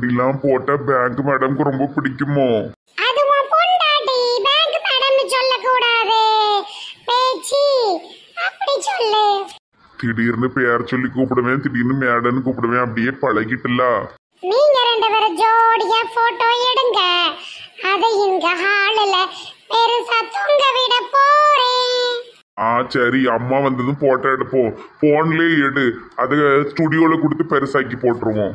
அப்படிலாம் போட்டா பேங்க் மேடம்க்கு ரொம்ப பிடிக்குமோ மேடம் திடீர்னு பேர் சொல்லி கூப்பிடுவேன் திடீர்னு மேடம்னு கூப்பிடுவேன் அப்படியே பழகிட்டுல நீங்க ரெண்டு பேரும் ஜோடியா போட்டோ எடுங்க அதை இங்க ஹாலில் பெருசா தொங்க விட போறேன் ஆ சரி அம்மா வந்ததும் போட்டோ எடுப்போம் போன்லயே எடு அதை ஸ்டுடியோல கொடுத்து பெருசாக்கி போட்டுருவோம்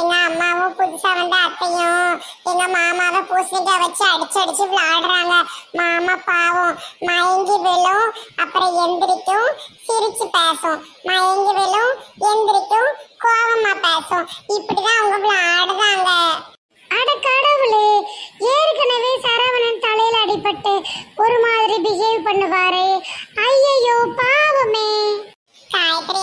எங்க அம்மாவும் புதுசா வந்த அத்தையும் எங்க மாமாவை பூசணிக்காய் வச்சு அடிச்சு அடிச்சு விளையாடுறாங்க மாமா பாவம் மயங்கி விழும் அப்புறம் எந்திரிக்கும் சிரிச்சு பேசும் மயங்கி விழும் எந்திரிக்கும் கோபமா பேசும் இப்படிதான் அவங்க விளையாடுறாங்க அட கடவுளே ஏற்கனவே சரவணன் தலையில அடிபட்டு ஒரு மாதிரி பிஹேவ் பண்ணுவாரு ஐயையோ பாவமே காயத்ரி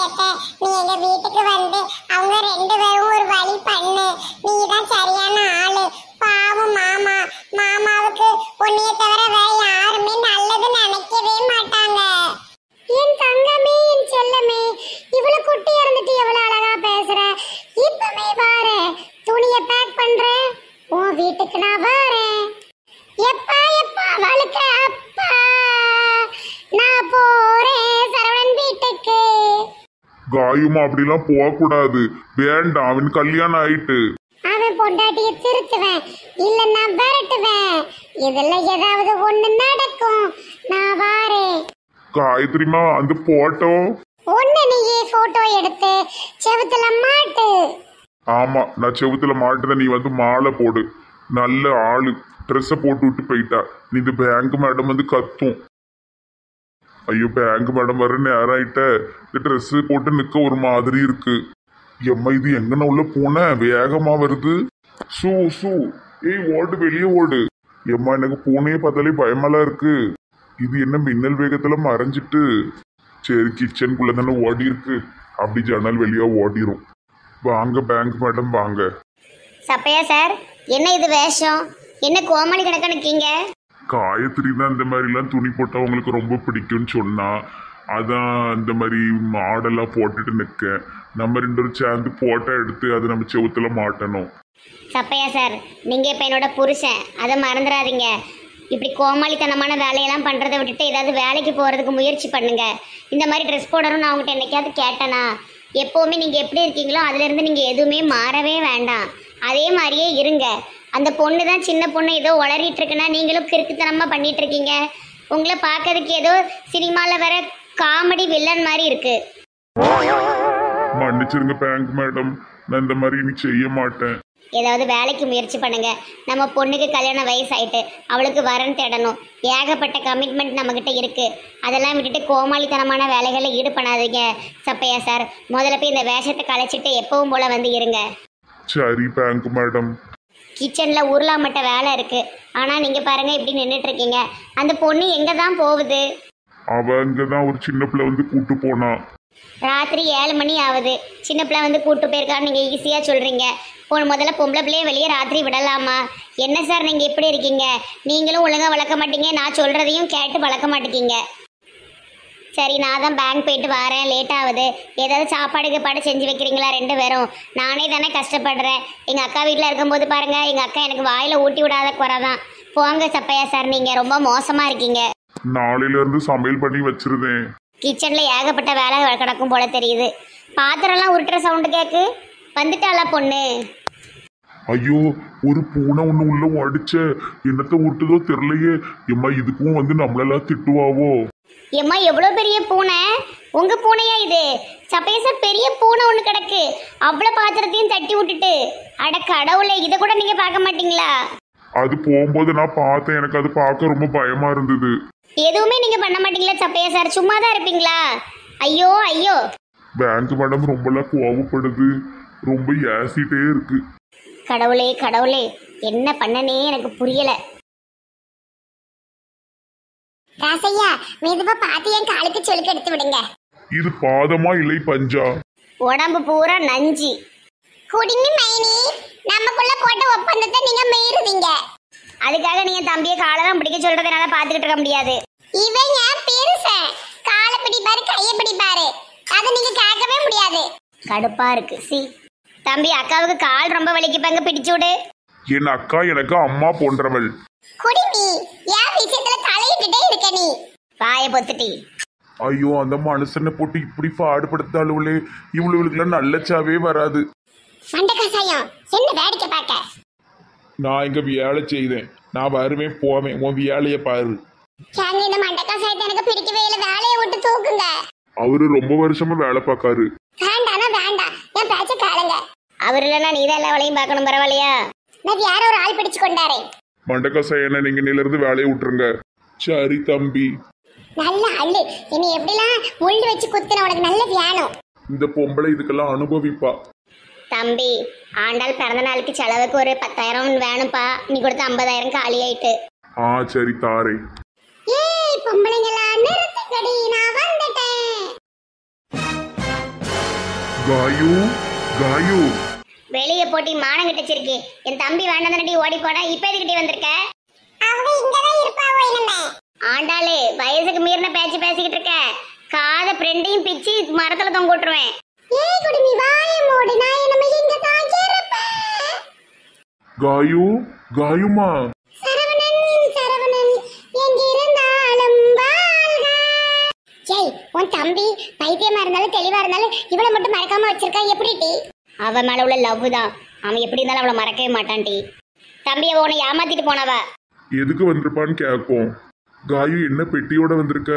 காயுமா அப்படிலாம் போகக்கூடாது வேண்டாம் அவன் கல்யாணம் ஆயிட்டு அவன் பொண்டாட்டிய திருத்துவேன் இல்ல நான் விரட்டுவேன் இதுல ஏதாவது ஒண்ணு நடக்கும் நான் வாரேன் காயத்ரிமா அந்த போட்டோ ஒண்ணு நீயே போட்டோ எடுத்து செவுத்துல மாட்டு ஆமா நான் செவுத்துல மாட்டுறேன் நீ வந்து மாலை போடு நல்ல ஆளு ட்ரெஸ்ஸை போட்டு விட்டு போயிட்டா நீ இந்த பேங்க் மேடம் வந்து கத்தும் ஐயோ பேங்க் மேடம் வர நேரம் ஆயிட்ட இந்த ட்ரெஸ்ஸு போட்டு நிற்க ஒரு மாதிரி இருக்கு எம்மா இது எங்கன்னா உள்ள போன வேகமா வருது சூ சூ ஏய் ஓடு வெளியே ஓடு எம்மா எனக்கு பூனையை பார்த்தாலே பயமெல்லாம் இருக்கு இது என்ன மின்னல் வேகத்துல மறைஞ்சிட்டு சரி கிச்சனுக்குள்ள தானே ஓடி இருக்கு அப்படி ஜன்னல் வெளியா ஓடிரும் வாங்க பேங்க் மேடம் வாங்க சப்பையா சார் என்ன இது வேஷம் என்ன கோமணி கணக்கு நிக்கீங்க காயத்ரி தான் இந்த மாதிரிலாம் துணி போட்டால் உங்களுக்கு ரொம்ப பிடிக்கும்னு சொன்னா அதான் அந்த மாதிரி மாடலாக போட்டுட்டு நிற்க நம்ம ரெண்டு சேர்ந்து போட்டோ எடுத்து அதை நம்ம செவுத்துல மாட்டணும் சப்பையா சார் நீங்கள் இப்போ என்னோட புருஷன் அதை மறந்துடாதீங்க இப்படி கோமாளித்தனமான வேலையெல்லாம் பண்ணுறதை விட்டுட்டு ஏதாவது வேலைக்கு போகிறதுக்கு முயற்சி பண்ணுங்க இந்த மாதிரி ட்ரெஸ் போடணும் நான் அவங்ககிட்ட என்றைக்காவது கேட்டேனா எப்போவுமே நீங்கள் எப்படி இருக்கீங்களோ அதுலேருந்து நீங்கள் எதுவுமே மாறவே வேண்டாம் அதே மாதிரியே இருங்க அந்த பொண்ணு தான் சின்ன பொண்ணு ஏதோ வளரிட்டு இருக்குன்னா நீங்களும் கிறுக்குத்தனமாக பண்ணிட்டு இருக்கீங்க உங்களை பார்க்கறதுக்கு ஏதோ சினிமாவில் வர காமெடி வில்லன் மாதிரி இருக்கு மன்னிச்சிருங்க பேங்க் மேடம் நான் இந்த மாதிரி செய்ய மாட்டேன் ஏதாவது வேலைக்கு முயற்சி பண்ணுங்க நம்ம பொண்ணுக்கு கல்யாணம் வயசாயிட்டு அவளுக்கு வரன் தேடணும் ஏகப்பட்ட கமிட்மெண்ட் நம்மக்கிட்ட இருக்கு அதெல்லாம் விட்டுட்டு கோமாளித்தனமான வேலைகளில் ஈடுபடாதீங்க சப்பையா சார் முதல்ல போய் இந்த வேஷத்தை கலைச்சிட்டு எப்பவும் போல வந்து இருங்க சரி பேங்க் மேடம் கிச்சனில் உருளா மட்ட வேலை இருக்குது ஆனால் நீங்கள் பாருங்கள் இப்படி நின்றுட்டுருக்கீங்க அந்த பொண்ணு எங்கே தான் போகுது அவன் இங்கே தான் ஒரு சின்ன பிள்ளை வந்து கூட்டு போனான் ராத்திரி ஏழு மணி ஆகுது சின்ன பிள்ளை வந்து கூட்டு போயிருக்கான்னு நீங்கள் ஈஸியாக சொல்கிறீங்க போன முதல்ல பொம்பளை பிள்ளையே வெளியே ராத்திரி விடலாமா என்ன சார் நீங்கள் எப்படி இருக்கீங்க நீங்களும் ஒழுங்காக வளர்க்க மாட்டீங்க நான் சொல்கிறதையும் கேட்டு வளர்க்க மாட்டேங்கிங்க சரி நான் தான் பேங்க் போயிட்டு வரேன் லேட் ஆகுது ஏதாவது சாப்பாடு பாடு செஞ்சு வைக்கிறீங்களா ரெண்டு பேரும் நானே தானே கஷ்டப்படுறேன் எங்கள் அக்கா வீட்டில் இருக்கும்போது பாருங்கள் எங்கள் அக்கா எனக்கு வாயில் ஊட்டி விடாத குறை தான் போங்க சப்பையா சார் நீங்கள் ரொம்ப மோசமாக இருக்கீங்க நாளையில சமையல் பண்ணி வச்சிருந்தேன் கிச்சனில் ஏகப்பட்ட வேலை கிடக்கும் போல தெரியுது பாத்திரம்லாம் உருட்டுற சவுண்டு கேட்கு வந்துட்டாளா பொண்ணு ஐயோ ஒரு பூனை ஒன்று உள்ள அடிச்ச என்னத்த விட்டுதோ தெரியலையே எம்மா இதுக்கும் வந்து நம்மளெல்லாம் திட்டுவாவோ ஏம்மா எவ்வளோ பெரிய பூனை உங்கள் பூனையா இது சப்பேசா பெரிய பூனை ஒன்று கிடக்கு அவ்வளோ பாத்திரத்தையும் தட்டி விட்டுட்டு அட கடவுளே இதை கூட நீங்கள் பார்க்க மாட்டீங்களா அது போகும்போது நான் பார்த்தேன் எனக்கு அது பார்க்க ரொம்ப பயமா இருந்தது எதுவுமே நீங்க பண்ண மாட்டீங்களா சப்பையா சார் சும்மா தான் இருப்பீங்களா ஐயோ ஐயோ பேங்க் மேடம் ரொம்ப கோவப்படுது ரொம்ப ஏசிட்டே இருக்கு கடவுளே கடவுளே என்ன பண்ணனே எனக்கு புரியல ராசையா மெதுவா பார்த்து என் காலுக்கு செழுக்க எடுத்து விடுங்க இது பாதமா இல்லை பஞ்சா உடம்பு பூரா நஞ்சி குடிமி மைனி நமக்குள்ள போட்ட ஒப்பந்தத்தை நீங்க மீறுவீங்க அதுக்காக நீ என் தம்பியை காலெல்லாம் பிடிக்க சொல்றதுனால பாத்துக்கிட்டு இருக்க முடியாது இவன் என் பெருசன் கால பிடிப்பாரு கையை பிடிப்பாரு அதை நீங்க கேட்கவே முடியாது கடுப்பா இருக்கு சி தம்பி அக்காவுக்கு கால் ரொம்ப வலிக்குப்பாங்க பிடிச்சு விடு என் அக்கா எனக்கு அம்மா போன்றவள் குடிடி ஏன் விஷயத்துல தலையிட்டுட்டே இருக்க நீ வாய பொத்துட்டி ஐயோ அந்த மனுஷனை போட்டு இப்படி பாடுபடுத்தாளுவளே இவ்வளவுக்குலாம் நல்லச்சாவே வராது மண்ட கசாயம் என்ன வேடிக்கை பார்க்க நான் இங்க வேலை செய்தேன் நான் வருவேன் போவேன் உன் வேலையை பாரு சாந்தி இந்த மண்ட கசாயத்தை எனக்கு பிடிக்கவே இல்லை வேலையை விட்டு தூக்குங்க அவரு ரொம்ப வருஷமா வேலை பார்க்காரு வேண்டாம்னா வேண்டாம் என் பேச்ச காலங்க அவர் இல்லைன்னா நீ தான் எல்லா வேலையும் பார்க்கணும் பரவாயில்லையா நான் வேற ஒரு ஆள் பிடிச்சு கொண்டாரேன் மண்டக்கசாயனை நீங்க நீல வேலையை விட்டுருங்க சரி தம்பி நல்ல அள்ளு இனி எப்படிலாம் முள்ளு வச்சு குத்துன உனக்கு நல்ல இந்த பொம்பளை இதுக்கெல்லாம் அனுபவிப்பா தம்பி ஆண்டாள் பிறந்த நாளுக்கு செலவுக்கு ஒரு பத்தாயிரம் வேணும்ப்பா நீ கொடுத்த ஐம்பதாயிரம் காலி ஆயிட்டு ஆ சரி தாரே ஏய் பொம்பளைங்களா நிறுத்துங்கடி நான் வந்துட்டேன் காயு காயு வெளியே போட்டி மானம் கிட்டச்சிருக்கு என் தம்பி வேண்டாம் ஓடி போட இப்ப எதுக்கிட்டே வந்திருக்க அவங்க ஆண்டாளே வயசுக்கு மீறின பேச்சு பேசிக்கிட்டு இருக்க காத பிரெண்டையும் பிச்சு மரத்துல தொங்க விட்டுருவேன் ஏய் சரவணன் சரவணன் எங்க இருந்தாலும் வாழ்க தம்பி பைத்தியமா இருந்தாலும் தெளிவா இருந்தாலும் இவளை மட்டும் மறக்காம வச்சிருக்கா எப்படி அவன் மேலே உள்ள லவ் தான் அவன் எப்படி இருந்தாலும் அவளை மறக்கவே மாட்டான்டி தம்பி அவ உன்னை ஏமாத்திட்டு போனவ எதுக்கு வந்திருப்பான்னு கேட்போம் காயு என்ன பெட்டியோட வந்திருக்க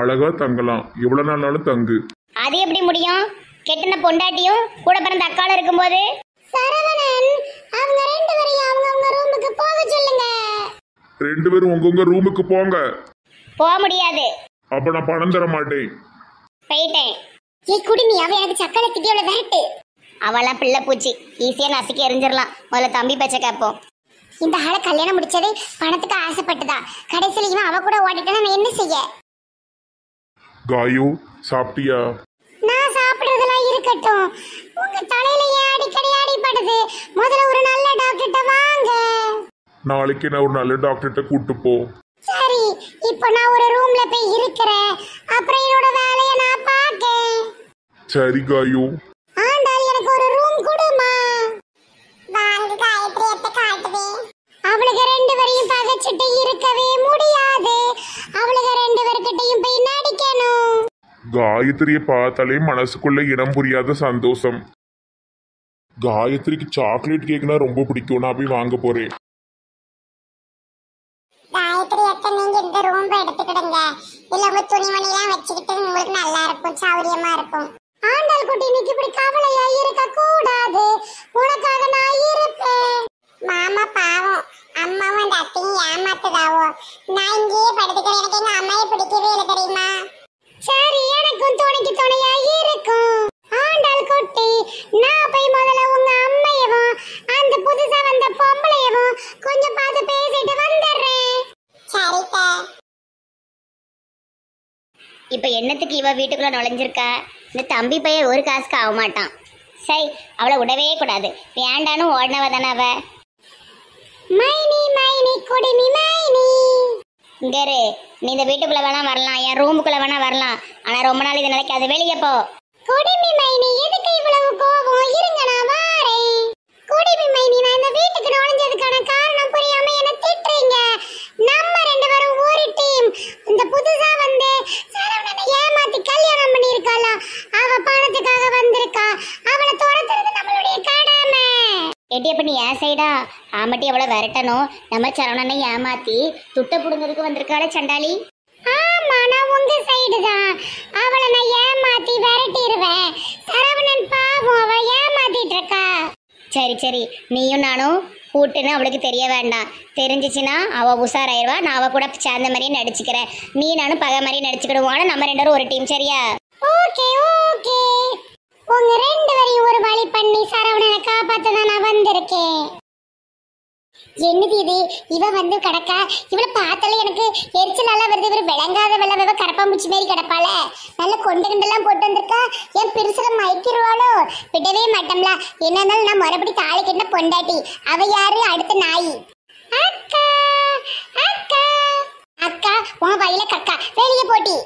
அழகா தங்கலாம் எவ்வளவு நாள்னாலும் தங்கு அது எப்படி முடியும் கெட்டின பொண்டாட்டியும் கூட பிறந்த அக்கால இருக்கும்போது ரெண்டு ரூமுக்கு ரெண்டு பேரும் உங்கவுங்க ரூமுக்கு போங்க போக முடியாது அப்ப நான் பணம் தர மாட்டேன் போயிட்டேன் ஏ குடுமி அவ எனக்கு சக்கலை திட்டி விரட்டு பிள்ளை பூச்சி ஈஸியாக நசுக்கி எரிஞ்சிடலாம் முதல்ல தம்பி பச்சை கேப்போம் இந்த ஆளை கல்யாணம் முடிச்சதே பணத்துக்கு ஆசைப்பட்டுதான் கடைசியில் இவன் அவ கூட ஓடிட்டா நான் என்ன செய்ய காயு சாப்பிட்டியா நான் சாப்பிடுறதெல்லாம் இருக்கட்டும் உங்க தலையில ஏன் அடிக்கடி அடிப்படுது முதல்ல ஒரு நல்ல டாக்டர்கிட்ட வாங்க நாளைக்கு நான் ஒரு நல்ல டாக்டர்கிட்ட கூட்டு போ சரி இப்போ நான் ஒரு ரூம்ல போய் இருக்கிறேன் சரி காயோ பார்த்தாலே மனசுக்குள்ள இடம் புரியாத சந்தோஷம் காயத்ரிக்கு சாக்லேட் கேக்னா ரொம்ப பிடிக்கும் நான் போய் வாங்க போறேன் இந்த ரூம் எடுத்துக்கிடுங்க இல்ல துணிமணி எல்லாம் வச்சுக்கிட்டு உங்களுக்கு நல்லா இருக்கும் சௌரியமா இருக்கும் குட்டி இன்னைக்கு இப்படி கவலையா இருக்க கூடாது உனக்காக நான் இருப்பேன் மாமா பாவம் அம்மாவும் அந்த அத்தையும் ஏமாத்துதாவோ நான் இங்கேயே படுத்துக்கிறேன் எனக்கு எங்க அம்மையை பிடிக்கவே இல்லை தெரியுமா சரி எனக்கும் துணைக்கு துணையா இருக்கும் ஆண்டாள் குட்டி நான் போய் முதல்ல உங்க அம்மையவும் அந்த புதுசா வந்த பொம்பளையவும் கொஞ்சம் பார்த்து பேசிட்டு வந்துடுறேன் சரிப்பா இப்ப என்னத்துக்கு இவ வீட்டுக்குள்ள நுழைஞ்சிருக்கா இந்த தம்பி பையன் ஒரு காசுக்கு ஆக மாட்டான் சரி அவளை விடவே கூடாது வேண்டானும் ஓடினவ தானே மைனி மைனி குடிமி மைனி இங்கரு நீ இந்த வீட்டுக்குள்ள வேணா வரலாம் என் ரூமுக்குள்ள வேணா வரலாம் ஆனா ரொம்ப நாள் இது நினைக்காது வெளியே போ குடிமி மைனி எதுக்கு இவ்வளவு கோபம் இருங்க நான் குடிமி மைனி நான் இந்த வீட்டுக்கு நுழைஞ்சதுக்கான காரணம் புரியாம என்ன திட்டுறீங்க நம்ம ரெண்டு பேரும் ஒரு டீம் இந்த புதுசா வந்து ஏமாத்தி சைடா ஆமாட்டி எவ்வளவு விரட்டணும் நம்ம சரவணனை ஏமாத்தி துட்ட புடுங்கிறதுக்கு வந்திருக்காளே சண்டாளி ஆமா நான் உங்க சைடு தான் அவளை நான் ஏமாத்தி விரட்டிடுவேன் சரவணன் பாவம் அவ ஏமாத்திட்டு இருக்கா சரி சரி நீயும் நானும் கூட்டுன்னு அவளுக்கு தெரிய வேண்டாம் தெரிஞ்சிச்சுன்னா அவள் உஷாராயிருவா நான் அவள் கூட சேர்ந்த மாதிரியே நடிச்சுக்கிறேன் நீ நானும் பகை மாதிரியே நடிச்சுக்கிடுவோம் ஆனால் நம்ம ரெண்டு பேரும் ஒரு டீம் சரியா ஓகே ஓகே உங்க ரெண்டு வரையும் ஒரு வழி பண்ணி சரவணனை காப்பாத்த தான் நான் வந்திருக்கேன் என்னது இது இவ வந்து கிடக்கா இவளை பார்த்தாலே எனக்கு எரிச்சலால வருது இவர் விளங்காத வெள்ள விவ கரப்பாம்பூச்சி மாரி கிடப்பால நல்ல கொண்டு கண்டெல்லாம் போட்டு வந்திருக்கா என் பெருசுல மயக்கிடுவாளோ விடவே மாட்டோம்ல என்ன இருந்தாலும் நான் மறுபடி தாலி கட்டின பொண்டாட்டி அவ யாரு அடுத்த நாய் அக்கா அக்கா அக்கா உன் வயல கக்கா வெளியே போட்டி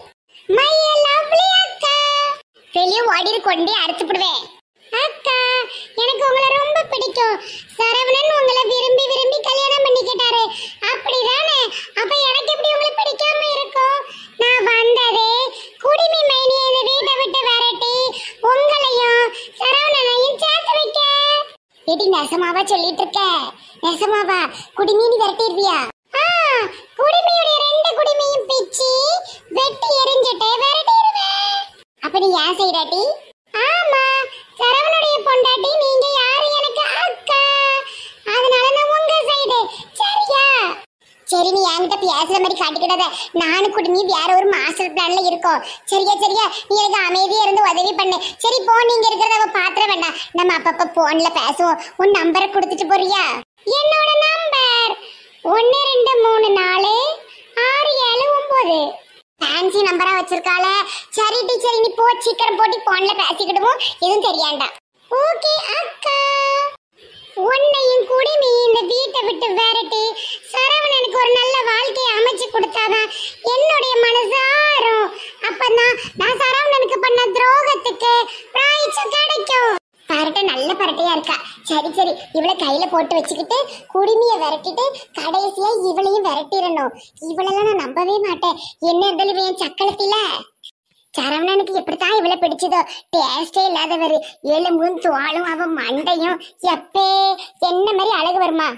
மை வெளியே ஓடி கொண்டே அறுத்துப்படுவேன் அக்கா எனக்கு உங்களை ரொம்ப பிடிக்கும் சரவணன் உங்களை விரும்பி விரும்பி கல்யாணம் பண்ணிக்கிட்டாரு அப்படிதானே அப்ப எனக்கு எப்படி உங்களை பிடிக்காம இருக்கும் நான் வந்ததே குடிமி மைனிய இந்த வீட்டை விட்டு விரட்டி உங்களையும் சரவணனையும் சேர்த்து வைக்க எடி நெசமாவா சொல்லிட்டு இருக்க நெசமாவா குடிமீனி விரட்டிடுவியா பொண்டாட்டி ஆமா பொண்டாட்டி நீங்க யாரு எனக்கு அக்கா அதனால நான் உங்க சைடு சரியா சரி நீ என்கிட்ட பேசுற மாதிரி காட்டிக்கிடாத நானும் குடுமி வேற ஒரு மாஸ்டர் பிளான்ல இருக்கோம் சரியா சரியா நீ எனக்கு அமைதியா இருந்து உதவி பண்ணு சரி போ நீங்க இருக்கிறத அவ பாத்திர வேண்டாம் நம்ம அப்பப்ப போன்ல பேசுவோம் உன் நம்பரை கொடுத்துட்டு போறியா என்னோட நம்பர் ஒன்னு ரெண்டு மூணு நாலு ஆறு ஏழு ஒன்பது ஃபேன்சி நம்பரா வச்சிருக்காள சரி டீச்சர் நீ போ சீக்கிரம் போட்டு போன்ல பேசிக்கிடுவோம் எதுவும் தெரியாண்டா ஓகே அக்கா உன்னையும் கூட நீ இந்த வீட்டை விட்டு விரட்டி சரவணனுக்கு ஒரு நல்ல வாழ்க்கையை அமைச்சு கொடுத்தாதான் என்னுடைய மனசு ஆறும் அப்பதான் நான் சரவணனுக்கு பண்ண துரோகத்துக்கு பிராய்ச்சம் கிடைக்கும் பரட்டை நல்ல பரட்டையா இருக்கா சரி சரி இவளை கையில போட்டு வச்சுக்கிட்டு குடுமிய விரட்டிட்டு கடைசியா இவளையும் விரட்டிடணும் இவளெல்லாம் நான் நம்பவே மாட்டேன் என்ன இருந்தாலும் இவன் சக்களத்தில சரவணனுக்கு எப்படித்தான் இவ்வளவு பிடிச்சதோ டேஸ்டே இல்லாதவர் எலும்பும் சுவாலும் அவன் மண்டையும் எப்பே என்ன மாதிரி அழகு வருமா